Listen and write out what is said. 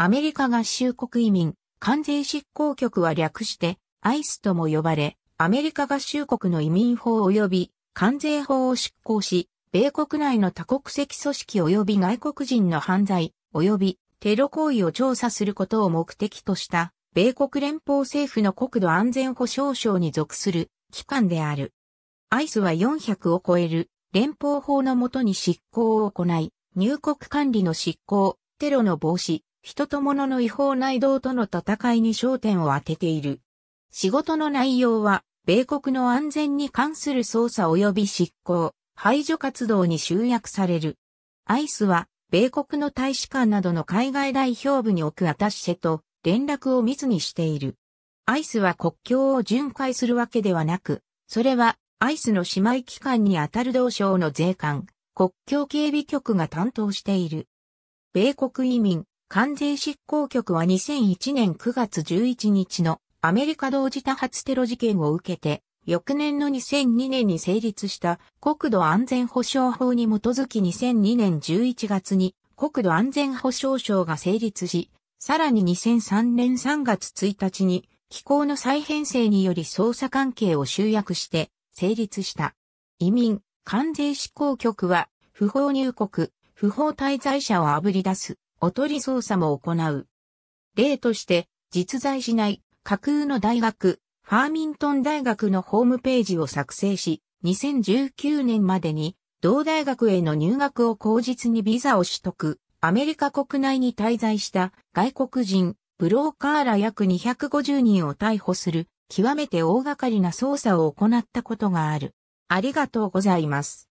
アメリカ合衆国移民、関税執行局は略して、アイスとも呼ばれ、アメリカ合衆国の移民法及び関税法を執行し、米国内の多国籍組織及び外国人の犯罪及びテロ行為を調査することを目的とした、米国連邦政府の国土安全保障省に属する機関である。アイスは400を超える連邦法のもとに執行を行い、入国管理の執行、テロの防止、人と物の違法内道との戦いに焦点を当てている。仕事の内容は、米国の安全に関する捜査及び執行、排除活動に集約される。アイスは、米国の大使館などの海外代表部に置くアタッシェと連絡を密にしている。アイスは国境を巡回するわけではなく、それはアイスの姉妹機関にあたる同省の税関、国境警備局が担当している。米国移民、関税執行局は2001年9月11日のアメリカ同時多発テロ事件を受けて、翌年の2002年に成立した国土安全保障法に基づき2002年11月に国土安全保障省が成立し、さらに2003年3月1日に機構の再編成により捜査関係を集約して成立した。移民、関税執行局は不法入国、不法滞在者をあぶり出すおとり捜査も行う。例として、実在しない架空の大学、ファーミントン大学のホームページを作成し、2019年までに、同大学への入学を口実にビザを取得、アメリカ国内に滞在した外国人、ブローカーら約250人を逮捕する、極めて大掛かりな捜査を行ったことがある。ありがとうございます。